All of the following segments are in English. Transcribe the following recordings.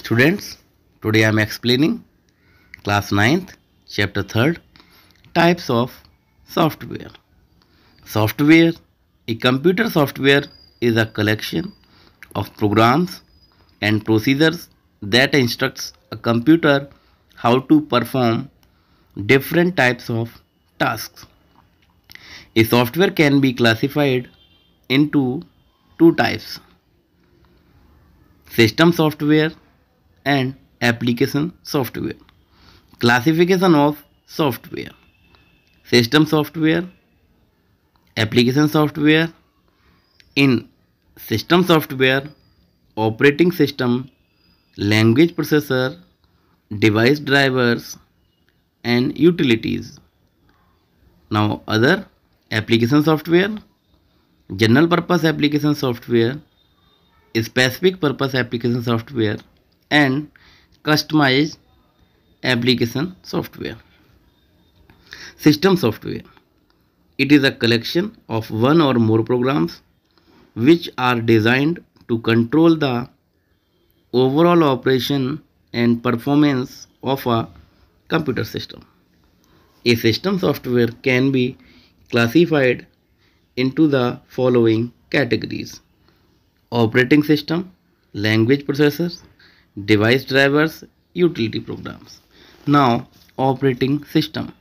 Students, today I am explaining class 9th, chapter 3rd, types of software. Software, a computer software is a collection of programs and procedures that instructs a computer how to perform different types of tasks. A software can be classified into two types. System software and application software. Classification of software. System software, application software. In system software, operating system, language processor, device drivers and utilities. Now other application software, general purpose application software, specific purpose application software and customize application software. System software. It is a collection of one or more programs which are designed to control the overall operation and performance of a computer system. A system software can be classified into the following categories operating system, language processors, device drivers, utility programs. Now, operating system.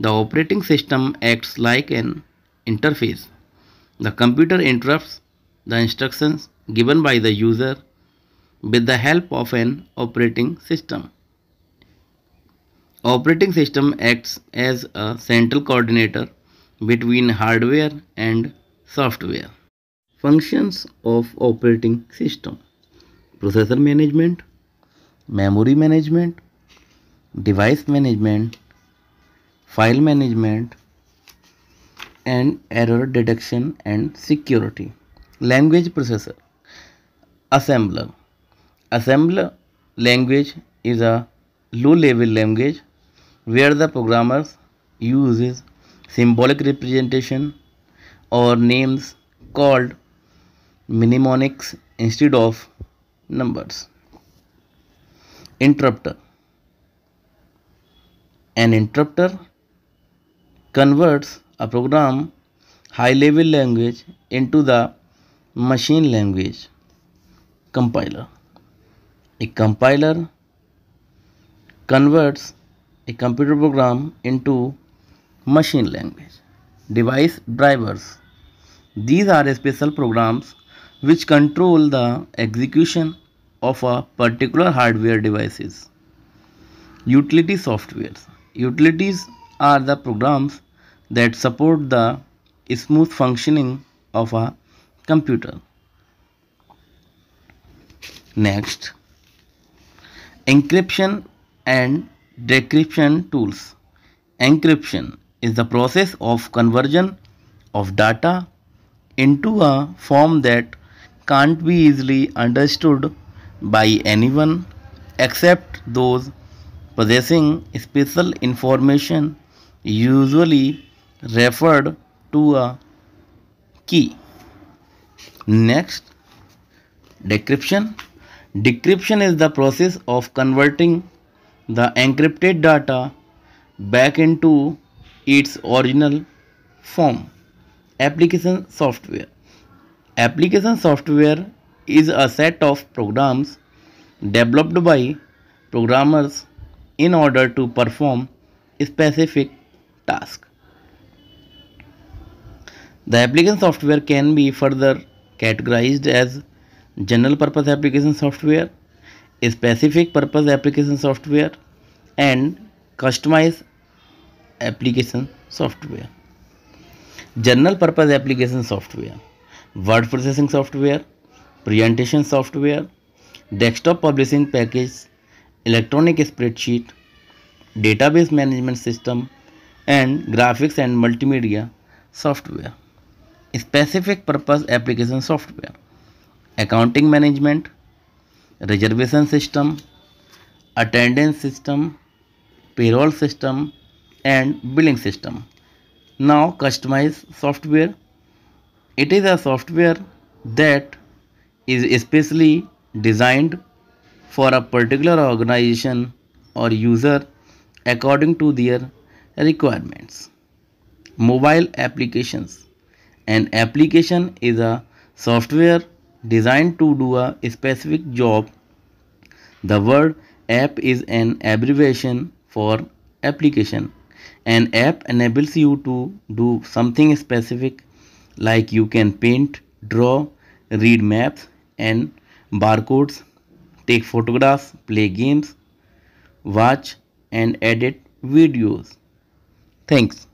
The operating system acts like an interface. The computer interrupts the instructions given by the user with the help of an operating system. Operating system acts as a central coordinator between hardware and software. Functions of operating system Processor management, memory management, device management, file management, and error detection and security language processor assembler assembler language is a low level language where the programmers uses symbolic representation or names called mnemonics instead of numbers. Interrupter. An interrupter converts a program high level language into the machine language compiler. A compiler converts a computer program into machine language. Device drivers. These are special programs which control the execution of a particular hardware devices. Utility softwares. Utilities are the programs that support the smooth functioning of a computer. Next, encryption and decryption tools. Encryption is the process of conversion of data into a form that can't be easily understood by anyone except those possessing special information usually referred to a key. Next, decryption. Decryption is the process of converting the encrypted data back into its original form. Application software. Application software is a set of programs developed by programmers in order to perform specific tasks. The application software can be further categorized as general purpose application software, specific purpose application software and customized application software. General purpose application software word processing software presentation software desktop publishing package electronic spreadsheet database management system and graphics and multimedia software specific purpose application software accounting management reservation system attendance system payroll system and billing system now customize software it is a software that is especially designed for a particular organization or user according to their requirements. Mobile applications. An application is a software designed to do a specific job. The word app is an abbreviation for application. An app enables you to do something specific like you can paint draw read maps and barcodes take photographs play games watch and edit videos thanks